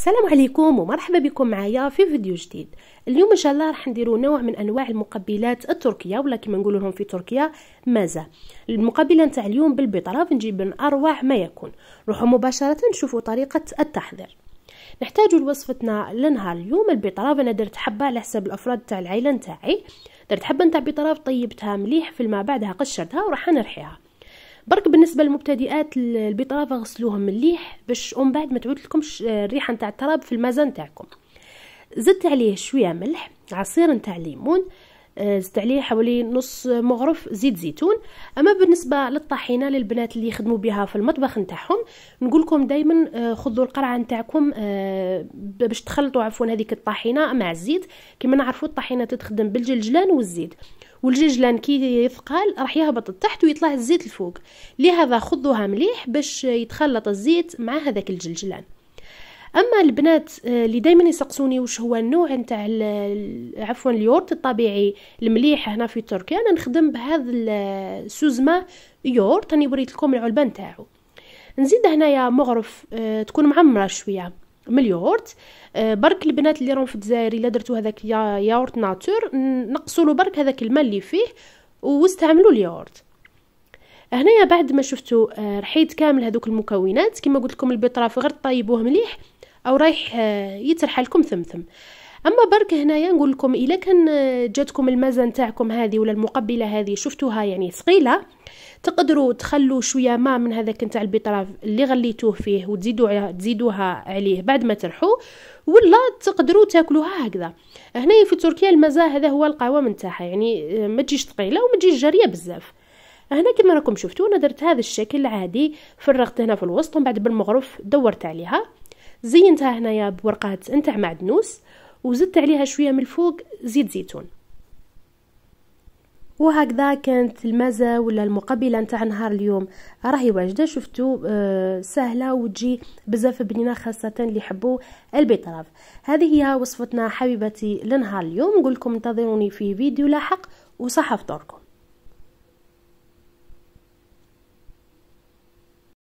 السلام عليكم ومرحبا بكم معايا في فيديو جديد اليوم ان شاء الله راح نديرو نوع من انواع المقبلات التركيه ولا كما نقولوا لهم في تركيا مازا المقبله نتاع اليوم بالبطراف نجيب من اروع ما يكون روحوا مباشره نشوفوا طريقه التحضير نحتاج لوصفتنا لنهار اليوم البطراف انا درت حبه على حساب الافراد تاع العائله نتاعي درت حبه نتاع بطراف طيبتها مليح في الماء بعدها قشرتها وراح نرحيها برك بالنسبه للمبتدئات البطرافه غسلوهم مليح باش ومن بعد ما تعود لكمش الريحه نتاع التراب في المازه نتاعكم زدت عليه شويه ملح عصير نتاع ليمون آه، زدت عليه حوالي نص مغرف زيت زيتون اما بالنسبه للطحينه للبنات اللي يخدموا بها في المطبخ نتاعهم نقول لكم دائما آه، خذوا القرعه نتاعكم آه، باش تخلطوا عفوا هذيك الطحينه مع الزيت كما نعرفوا الطحينه تتخدم بالجلجلان والزيت والججلان كي يثقل راح يهبط لتحت ويطلع الزيت الفوق لهذا خذوها مليح باش يتخلط الزيت مع هذاك الجلجلان اما البنات آه، اللي دائما يسقسوني وش هو النوع نتاع عفوا اليورت الطبيعي المليح هنا في تركيا انا نخدم بهذا السوزما يورت راني وريت لكم العلبه نتاعو نزيد هنايا مغرف آه، تكون معمره شويه من اليوغورت آه، برك البنات اللي راهم في الجزائر الا درتو هذاك ياورت ناتور نقصوا له برك هذاك الماء اللي فيه واستعملوا الياورت هنايا بعد ما شفتوا آه، رحيت كامل هذوك المكونات كما قلت لكم البيطراف غير طيبوه مليح او رايح آه، يترحل لكم ثمثم اما برك هنايا نقول لكم الا كان جاتكم المزن نتاعكم هذه ولا المقبله هذه شفتوها يعني ثقيله تقدروا تخلوا شويه ماء من هذاك نتاع البطراف اللي غليتوه فيه وتزيدوا تزيدوها عليه بعد ما ترحوه ولا تقدروا تاكلوها هكذا هنا في تركيا المزا هذا هو القوام نتاعها يعني ما تجيش ثقيله وما تجيش جاريه بزاف هنا كما راكم شفتوا انا درت هذا الشكل عادي فرغت هنا في الوسط ومن بعد بالمغرف دورت عليها زينتها هنايا بورقات نتاع معدنوس وزدت عليها شوية من الفوق زيت زيتون وهكذا كانت المزة ولا المقبلة نتاع نهار اليوم راهي واجدة شفتو آه سهلة وتجي بزاف بنينة خاصة اللي يحبوا البيطراف هذه هي وصفتنا حبيبتي لنهار اليوم نقولكم انتظروني في فيديو لاحق وصحة فطوركم